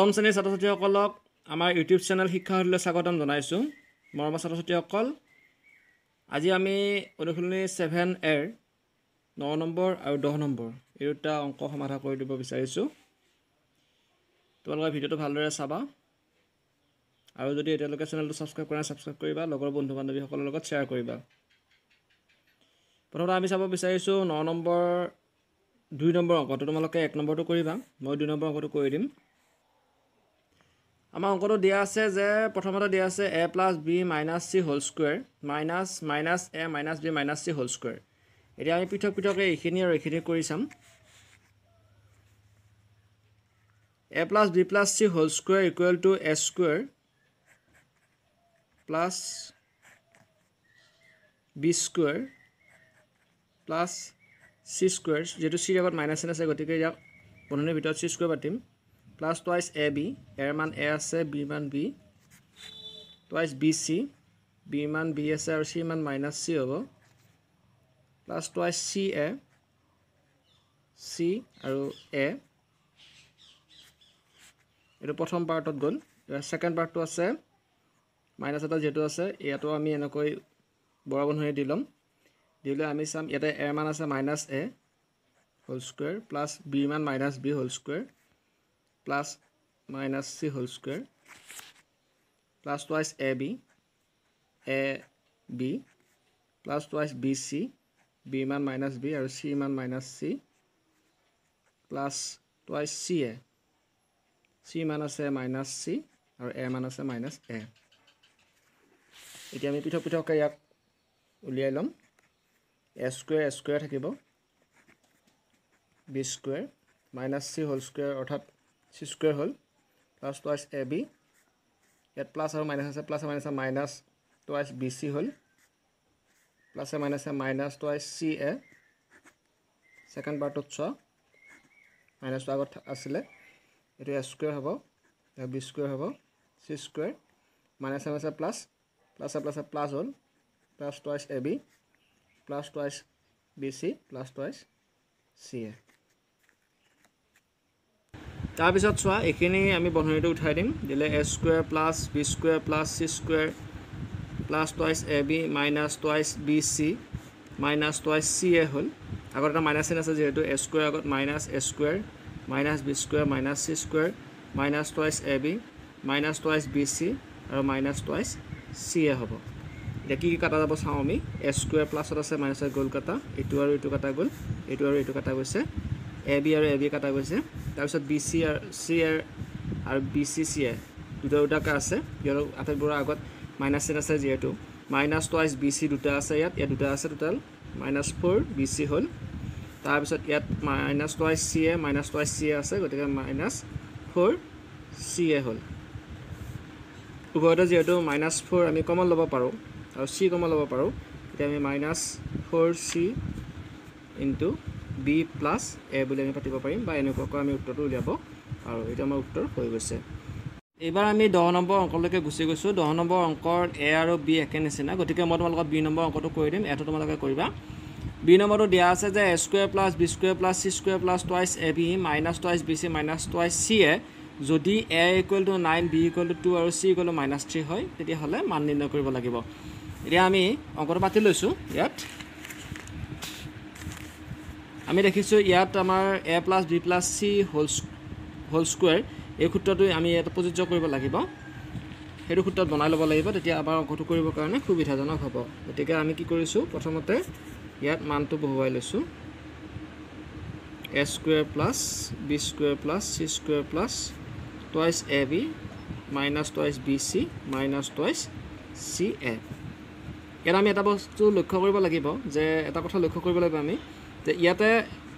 অষ্টম শ্ৰেণীৰ ছাত্ৰ ছাত্ৰীসকলক আমাৰ ইউটিউব চেনেল শিক্ষাশালীলৈ স্বাগতম জনাইছোঁ মৰমৰ ছাত্ৰ ছাত্ৰীসকল আজি আমি অনুশীলনী ছেভেন এৰ ন নম্বৰ আৰু দহ নম্বৰ এই দুটা অংক সমাধান কৰি দিব বিচাৰিছোঁ তোমালোকে ভিডিঅ'টো ভালদৰে চাবা আৰু যদি এতিয়ালৈকে চেনেলটো ছাবস্ক্ৰাইব কৰা ছাবস্ক্ৰাইব কৰিবা লগৰ বন্ধু বান্ধৱীসকলৰ লগত শ্বেয়াৰ কৰিবা প্ৰথমতে আমি চাব বিচাৰিছোঁ ন নম্বৰ দুই নম্বৰ অংকটো তোমালোকে এক নম্বৰটো কৰিবা মই দুই নম্বৰ অংকটো কৰি দিম আমাৰ অংকটো দিয়া আছে যে প্ৰথমতে দিয়া আছে A plus B minus C whole square minus minus A minus B minus C whole square এতিয়া আমি পৃথক পৃথকে এইখিনি আৰু এইখিনি কৰি চাম A plus B plus C whole square equal to A square plus B square plus C square যিহেতু চিৰ আগত মাইনাছ চেন আছে গতিকে ইয়াক বন্ধনীৰ ভিতৰত চি স্কুৱেৰ পাতিম প্লাস টুয়াইস এ বি এর মান এ আছে বি মান B twice B C B মান বি আছে আর সি মান মাইনাস সি হব plus twice C A C আর এ এই প্রথম পার্টত গল সেকেন্ড পার্ট আছে মাইনাস এটা যেহেতু আছে ইয়াতো আমি এনেক বরাবন্ধনী দিলাম দিলে আমি চাম ইয়াতে এর মান আছে minus A whole square plus B মান minus B whole square plus minus c whole square plus twice ab a b plus twice bc b man minus b or c man minus c plus twice ca c minus a minus c or a minus a minus a এতিয়া আমি পৃথক পৃথককৈ ইয়াক উলিয়াই ল'ম A square A square থাকিব B square minus C হ'ল square অৰ্থাৎ সি স্কুৱেৰ হ'ল প্লাছ টুৱাইছ এ বি ইয়াত প্লাছ আৰু মাইনাছ আছে plus minus minus twice B C হ'ল প্লাছে মাইনাছে minus twice C A second পাৰ্টত চ মাইনাছ টু আগত আছিলে এইটো এ স্কুৱেৰ হ'ব বি স্কুৱেৰ হ'ব চি স্কুৱেৰ মাইনাছে মাইনাছে প্লাছ প্লাছে প্লাছে প্লাছ হ'ল plus twice A B plus twice B C plus twice C A তাৰপিছত চোৱা এইখিনি আমি বন্ধনীটো উঠাই দিম দিলে A square plus B square plus C square plus twice A B minus twice B C minus twice C A হ'ল আগত এটা মাইনাছ চিন আছে যিহেতু এ স্কুৱেৰ আগত minus A square minus B square minus C square minus twice A B minus twice B C আৰু minus twice C A হ'ব এতিয়া কি কি কাটা যাব চাওঁ আমি এ স্কুৱেৰ প্লাছত আছে মাইনাছত গ'ল কাটা এইটো আৰু এইটো কাটা গ'ল এইটো আৰু এইটো কাটা গৈছে এ বি আৰু এ বি কাটা গৈছে তাৰপিছত বি চি আৰ চি এৰ আৰু বি চি চি এ দুটা দুটাকৈ আছে সিহঁতক আটাইবোৰৰ আগত মাইনাছ চেন আছে যিহেতু মাইনাছ টুৱাইচ বি চি দুটা আছে ইয়াত ইয়াত দুটা আছে total minus four B C হ'ল তাৰপিছত ইয়াত minus twice C A minus twice C A আছে গতিকে মাইনাছ ফ'ৰ চি এ হ'ল উভয়তে যিহেতু মাইনাছ ফ'ৰ আমি কমন ল'ব পাৰোঁ আৰু চি কমন ল'ব পাৰোঁ এতিয়া আমি minus four C into B plus A বুলি আমি পাতিব পাৰিম বা এনেকুৱাকৈ আমি উত্তৰটো উলিয়াব আৰু এতিয়া আমাৰ উত্তৰ হৈ গৈছে এইবাৰ আমি দহ নম্বৰ অংকলৈকে গুচি গৈছোঁ দহ নম্বৰ অংকৰ এ আৰু বি একে নিচিনা গতিকে মই তোমালোকক বি নম্বৰ অংকটো কৰি দিম এটো তোমালোকে কৰিবা বি নম্বৰটো দিয়া আছে যে A square plus B square plus C square plus twice A B minus twice B C minus twice C A যদি A equal to nine B equal to two আৰু C equal to minus three হয় তেতিয়াহ'লে মান নিৰ্ণয় কৰিব লাগিব এতিয়া আমি অংকটো পাতি লৈছোঁ ইয়াত আমি দেখিছোঁ ইয়াত আমাৰ A plus B plus C whole whole square এই সূত্ৰটো আমি ইয়াত প্ৰযোজ্য কৰিব লাগিব সেইটো সূত্ৰত বনাই ল'ব লাগিব তেতিয়া আমাৰ অংশটো কৰিবৰ কাৰণে সুবিধাজনক হ'ব গতিকে আমি কি কৰিছোঁ প্ৰথমতে ইয়াত মানটো বহুৱাই লৈছোঁ A square plus B square plus C square plus twice A B minus twice B C minus twice C A ইয়াত আমি এটা বস্তু লক্ষ্য কৰিব লাগিব যে এটা কথা লক্ষ্য কৰিব লাগিব আমি ইয়াতে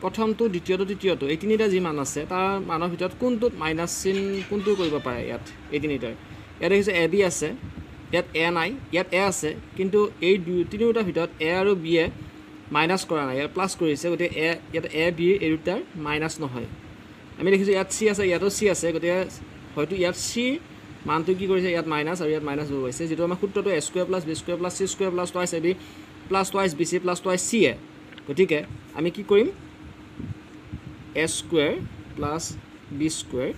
প্ৰথমটো দ্বিতীয়টো তৃতীয়টো এই তিনিটা যি মান আছে তাৰ মানৰ ভিতৰত কোনটোত মাইনাছ চিন কোনটো কৰিব পাৰে ইয়াত এই তিনিটাই ইয়াত দেখিছোঁ এ বি আছে ইয়াত এ নাই ইয়াত এ আছে কিন্তু এই দুই তিনিওটাৰ ভিতৰত এ আৰু বি এ মাইনাছ কৰা নাই ইয়াত প্লাছ কৰিছে গতিকে এ ইয়াত এ বি এই দুটাৰ মাইনাছ নহয় আমি দেখিছোঁ ইয়াত চি আছে ইয়াতো চি আছে গতিকে হয়তো ইয়াত চি মানটো কি কৰিছে ইয়াত মাইনাছ আৰু ইয়াত মাইনাছ হৈছে যিটো আমাৰ সূত্ৰটো A square plus B square plus C square plus twice A B plus twice B C plus C A গতিকে আমি কি কৰিম A square plus B square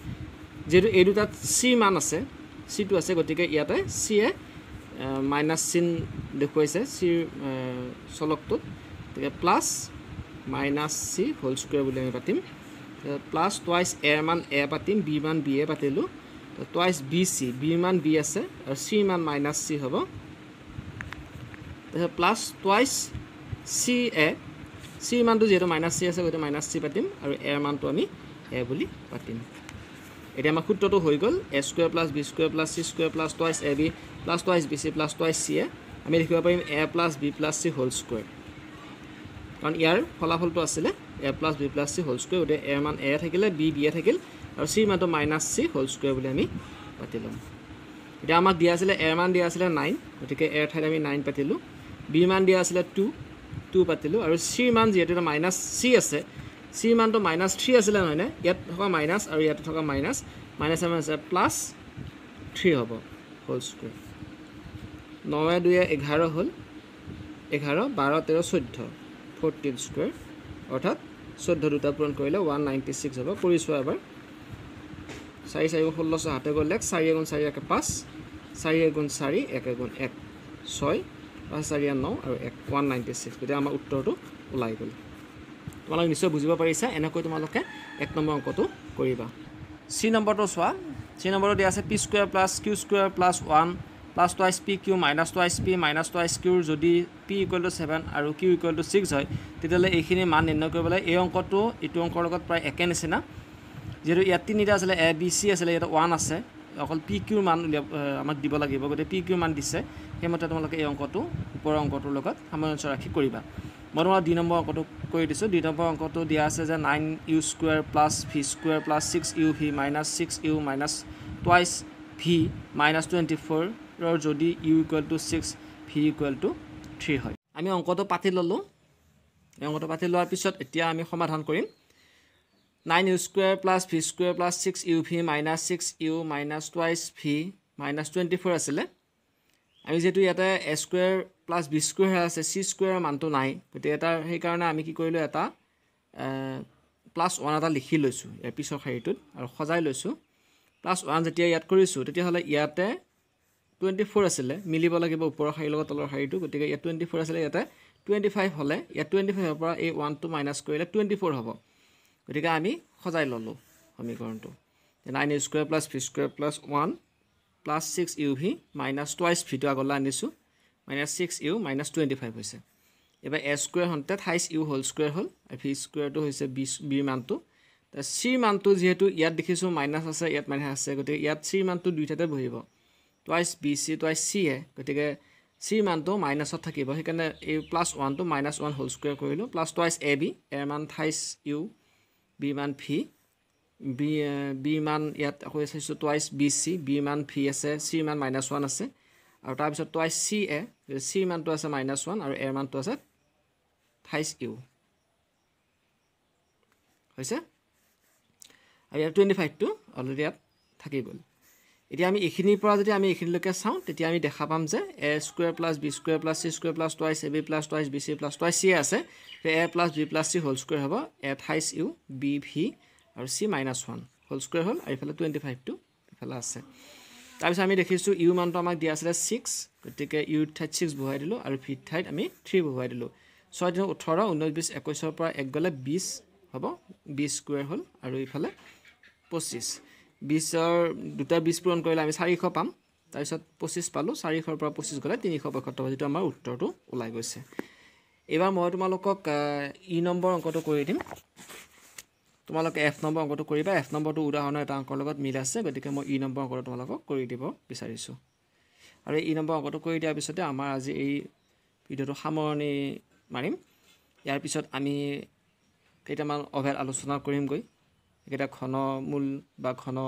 যিহেতু এই দুটাত চিৰ মান আছে চিটো আছে গতিকে ইয়াতে চিয়ে মাইনাছ চিন দেখুৱাইছে চিৰ চলকটোত গতিকে plus minus C whole square বুলি আমি পাতিম প্লাছ টুৱাইছ এ মান এ পাতিম বি মান বি এ পাতিলোঁ টুৱাইছ বি চি বি মান বি আছে আৰু চি মান মাইনাছ চি হ'ব তাৰপিছত plus twice C A C মানটো যিহেতু মাইনাছ চি আছে গতিকে মাইনাছ চি পাতিম আৰু এ মানটো আমি এ বুলি পাতিম এতিয়া আমাৰ সূত্ৰটো হৈ গ'ল A square plus B square plus C square plus twice A B plus twice B C plus twice C A আমি লিখিব পাৰিম A plus B plus C whole square কাৰণ ইয়াৰ ফলাফলটো আছিলে A plus B plus C whole square গতিকে A মান এ থাকিলে বি বি এ থাকিল আৰু চি মানটো মাইনাছ চি হোল স্কুৱেৰ বুলি আমি পাতি ল'ম এতিয়া আমাক দিয়া আছিলে এ মান দিয়া আছিলে নাইন গতিকে এ ঠাইত আমি নাইন পাতিলোঁ বি দিয়া আছিলে টু টু পাতিলোঁ আৰু চিৰ মান যিহেতু এটা মাইনাছ চি আছে চিৰ মানটো মাইনাছ থ্ৰী আছিলে নহয়নে ইয়াত থকা মাইনাছ আৰু ইয়াত থকা minus minus A minus plus three হ'ব হ'ল স্কুৱেৰ ন দুই এঘাৰ হ'ল এঘাৰ বাৰ তেৰ চৈধ্য ফৰ্টিন স্কুৱেৰ অৰ্থাৎ চৈধ্য দুটা পূৰণ কৰিলে ওৱান নাইণ্টি ছিক্স হ'ব কৰি চোৱা এবাৰ চাৰি চাৰি ষোল্ল ছ হাতে গ'লে চাৰি এগুণ চাৰি একে পাঁচ চাৰি এগুণ চাৰি একে গুণ এক ছয় পাঁচ চাৰি আঠ ন আৰু এক ওৱান নাইণ্টি ছিক্স গতিকে আমাৰ উত্তৰটো ওলাই গ'ল তোমালোকে নিশ্চয় বুজিব পাৰিছা এনেকৈ তোমালোকে এক নম্বৰ অংকটো কৰিবা চি নম্বৰটো চোৱা চি নম্বৰটো দিয়া আছে P square plus Q square plus one plus twice P Q minus twice P minus twice কিউৰ যদি পি ইকুৱেল টু ছেভেন আৰু কিউ ইকুৱেল টু ছিক্স হয় তেতিয়াহ'লে এইখিনি মান নিৰ্ণয় কৰিবলৈ এই অংকটো ইটো অংকৰ লগত প্ৰায় একে নিচিনা যিহেতু ইয়াত তিনিটা আছিলে এ বি চি আছিলে ইয়াত ওৱান আছে অকল পি কিউৰ মান আমাক দিব লাগিব গতিকে পি কিউ মান দিছে সেইমতে তোমালোকে এই অংকটো ওপৰৰ অংকটোৰ লগত সামঞ্জস্য ৰাখি কৰিবা মই তোমাৰ দুই নম্বৰ অংকটো কৰি দিছোঁ দুই নম্বৰ অংকটো দিয়া আছে যে nine U square plus V square plus six U V minus six U minus twice V minus twenty ফ'ৰৰ যদি U equal to six V equal to three হয় আমি অংকটো পাতি ল'লোঁ এই অংকটো পাতি লোৱাৰ পিছত এতিয়া আমি সমাধান কৰিম nine U square plus V square plus six U V minus six U minus twice V minus twenty four আছিলে আমি যিহেতু ইয়াতে A square plus B square আছে চি স্কুৱেৰ মানটো নাই গতিকে এটা সেইকাৰণে আমি কি কৰিলোঁ এটা প্লাছ ওৱান এটা লিখি লৈছোঁ এপিছৰ শাৰীটোত আৰু সজাই লৈছোঁ প্লাছ ওৱান যেতিয়া ইয়াত কৰিছোঁ তেতিয়াহ'লে ইয়াতে টুৱেণ্টি ফ'ৰ আছিলে মিলিব লাগিব ওপৰৰ শাৰীৰ লগত তলৰ শাৰীটো গতিকে ইয়াত টুৱেণ্টি ফ'ৰ আছিলে ইয়াতে টুৱেণ্টি ফাইভ হ'লে ইয়াত টুৱেণ্টি ফাইভৰ পৰা এই ওৱানটো মাইনাছ কৰিলে টুৱেণ্টি ফ'ৰ হ'ব গতিকে আমি সজাই ললোঁ সমীকৰণটো nine U square plus V square plus one plus six U V minus twice ভিটো আগলৈ আনিছোঁ minus six U minus twenty five হৈছে এইবাৰ এ স্কুৱেৰ হওঁতে হাইছ ইউ হ'ল স্কুৱেৰ হ'ল ভি স্কুৱেৰটো হৈছে বি বিৰ মানটো চি মানটো যিহেতু ইয়াত দেখিছোঁ মাইনাছ আছে ইয়াত মাইনাছ আছে গতিকে ইয়াত চিৰ মানটো দুইটাতে বহিব twice B C twice C A গতিকে চি মানটো মাইনাছত থাকিব সেইকাৰণে এই প্লাছ ওৱানটো মাইনাছ ওৱান হ'ল স্কুৱেৰ কৰিলোঁ plus twice A B A মান থাইছ ইউ বি মান ফি বি বি মান ইয়াত আকৌ চাইছোঁ টুৱাইচ বি চি বি মান ফি আছে চি মান মাইনাছ ওৱান আছে আৰু তাৰপিছত টুৱাইচ চি এ চি মানটো আছে মাইনাছ ওৱান আৰু এ মানটো আছে ঠাইছ ইউ হৈছে আৰু ইয়াৰ টুৱেণ্টি ফাইভটো অলৰেডি ইয়াত থাকি গ'ল এতিয়া আমি এইখিনিৰ পৰা যদি আমি এইখিনিলৈকে চাওঁ তেতিয়া আমি দেখা পাম যে A square plus B square plus C square plus twice A B plus twice B C plus twice চিয়ে আছে তো A plus B plus C whole square হ'ব এঠাইছ ইউ বি ভি আৰু C minus one whole square হ'ল আৰু ইফালে twenty ফাইভটো ইফালে আছে তাৰপিছত আমি দেখিছোঁ ইউ মানটো আমাক দিয়া আছিলে ছিক্স গতিকে ইউ ঠাইত ছিক্স বহুৱাই দিলোঁ আৰু ভি ঠাইত আমি থ্ৰী বহুৱাই দিলোঁ ছয় দিনৰ ওঠৰ ঊনৈছ বিছ একৈছৰ পৰা এক গ'লে বিছ হ'ব বি স্কুৱেৰ হ'ল আৰু ইফালে পঁচিছ বিছৰ দুটা বিছ পূৰণ কৰিলে আমি চাৰিশ পাম তাৰপিছত পঁচিছ পালোঁ চাৰিশৰ পৰা পঁচিছ গ'লে তিনিশ পঁয়সত্তৰ পাম যিটো আমাৰ উত্তৰটো ওলাই গৈছে এইবাৰ মই তোমালোকক ই নম্বৰ অংকটো কৰি দিম তোমালোকে এফ নম্বৰ অংকটো কৰিবা এফ নম্বৰটো উদাহৰণৰ এটা অংকৰ লগত মিল আছে গতিকে মই ই নম্বৰ অংকটো তোমালোকক কৰি দিব বিচাৰিছোঁ আৰু ই নম্বৰ অংকটো কৰি দিয়াৰ পিছতে আমাৰ আজি এই ভিডিঅ'টো সামৰণি মাৰিম ইয়াৰ পিছত আমি কেইটামান অভেদ আলোচনা কৰিমগৈ এইকেইটা ঘন মূল বা ঘন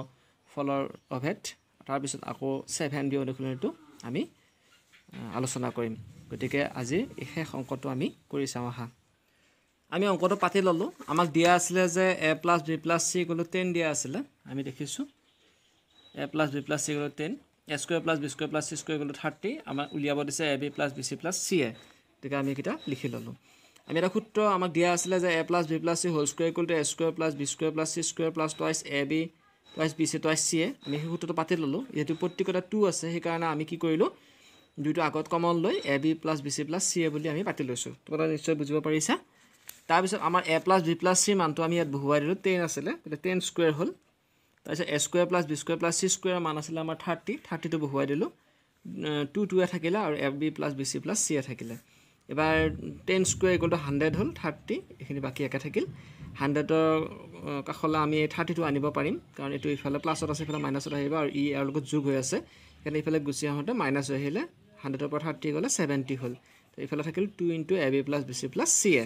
ফলৰ অভেদ তাৰপিছত আকৌ ছেভেন বি অনুশীলনীটো আমি আলোচনা কৰিম গতিকে আজিৰ এই শেষ অংকটো আমি কৰি চাওঁ আহা আমি অংকটো পাতি ল'লোঁ আমাক দিয়া আছিলে যে A plus B plus C গ'লোঁ টেন দিয়া আছিলে আমি দেখিছোঁ A plus B plus C গ'লোঁ ten A square plus B square plus C square গ'লোঁ থাৰ্টি আমাৰ উলিয়াব দিছে A B plus B C plus C A গতিকে আমি এইকেইটা লিখি ল'লোঁ আমি এটা সূত্ৰ আমাক দিয়া আছিলে যে A plus B plus C whole square কুলটো A square plus B square plus C square plus twice A B twice B C twice C A আমি সেই সূত্ৰটো পাতি ল'লোঁ যিহেতু প্ৰত্যেকতে টু আছে সেইকাৰণে আমি কি কৰিলোঁ দুইটো আগত কমন লৈ A B plus B C plus C A বুলি আমি পাতি লৈছোঁ তোমালোকে নিশ্চয় বুজিব পাৰিছা তাৰপিছত আমাৰ এ প্লাছ বি প্লাছ চিৰ মানটো আমি ইয়াত বহুৱাই দিলোঁ টেন আছিলে গতিকে টেন স্কুৱেৰ হ'ল তাৰপিছত A square plus B square plus C square মান আছিলে আমাৰ থাৰ্টি থাৰ্টিটো বহুৱাই দিলোঁ টু টুৱে থাকিলে আৰু A B plus B C plus C A থাকিলে এবাৰ ten square equal to hundred হ'ল থাৰ্টি এইখিনি বাকী একে থাকিল হাণ্ড্ৰেডৰ কাষলৈ আমি থাৰ্টিটো আনিব পাৰিম কাৰণ এইটো ইফালে প্লাছত আছে ইফালে মাইনাছত আহিব আৰু ই ইয়াৰ লগত যোগ হৈ আছে সেইকাৰণে ইফালে গুচি আহোঁতে মাইনাছ হৈ আহিলে হাণ্ড্ৰেডৰ পৰা থাৰ্টি গ'লে ছেভেণ্টি হ'ল তো ইফালে থাকিল two into A B plus B C plus C A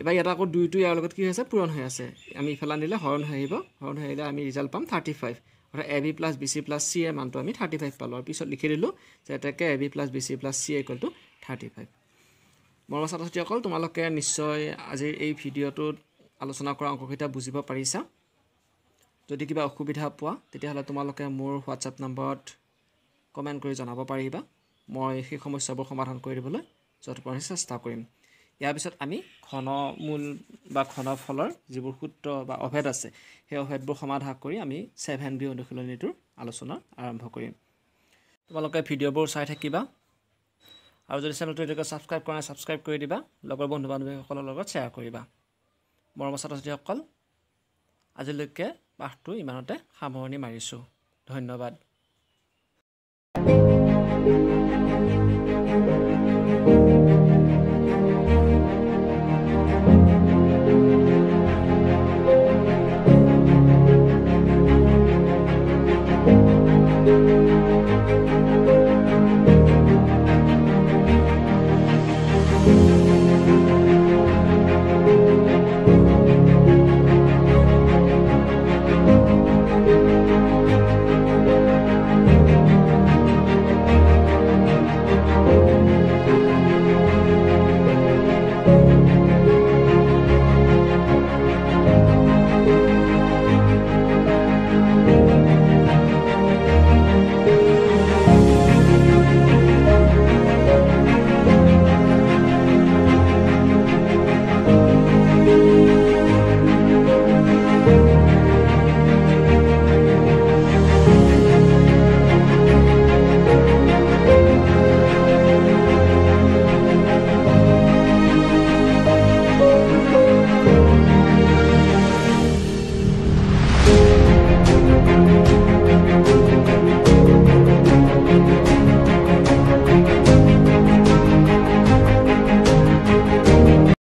এবাৰ ইয়াত আকৌ দুইটো ইয়াৰ লগত কি হৈ আছে পূৰণ হৈ আছে আমি ইফালে আনিলে হৰণ হৈ আহিব হৰণ হৈ আহিলে আমি ৰিজাল্ট পাম থাৰ্টি ফাইভ অৰ্থাৎ A B plus B C plus C A মানটো আমি থাৰ্টি ফাইভ পালোঁ আৰু পিছত লিখি দিলোঁ যে এতেকৈ A B plus B C plus C A to thirty five মৰমৰ ছাত্ৰছাত্ৰীসকল তোমালোকে নিশ্চয় আজিৰ এই ভিডিঅ'টোত আলোচনা কৰা অংশকেইটা বুজিব পাৰিছা যদি কিবা অসুবিধা পোৱা তেতিয়াহ'লে তোমালোকে মোৰ হোৱাটছআপ নম্বৰত কমেণ্ট কৰি জনাব পাৰিবা মই সেই সমস্যাবোৰ সমাধান কৰি দিবলৈ যৎপৰণি চেষ্টা কৰিম ইয়াৰ পিছত আমি ঘন মূল বা ঘন ফলৰ যিবোৰ সূত্ৰ বা অভেদ আছে সেই অভেদবোৰ সমাধান কৰি আমি ছেভেন বি অনুশীলনীটোৰ আলোচনা আৰম্ভ কৰিম তোমালোকে ভিডিঅ'বোৰ চাই থাকিবা আৰু যদি চেনেলটো এতিয়া ছাবস্ক্ৰাইব কৰা নাই ছাবস্ক্ৰাইব কৰি দিবা লগৰ বন্ধু বান্ধৱীসকলৰ লগত শ্বেয়াৰ কৰিবা মৰম ছাত্ৰ ছাত্ৰীসকল আজিলৈকে পাঠটো ইমানতে সামৰণি মাৰিছোঁ ধন্যবাদ thank you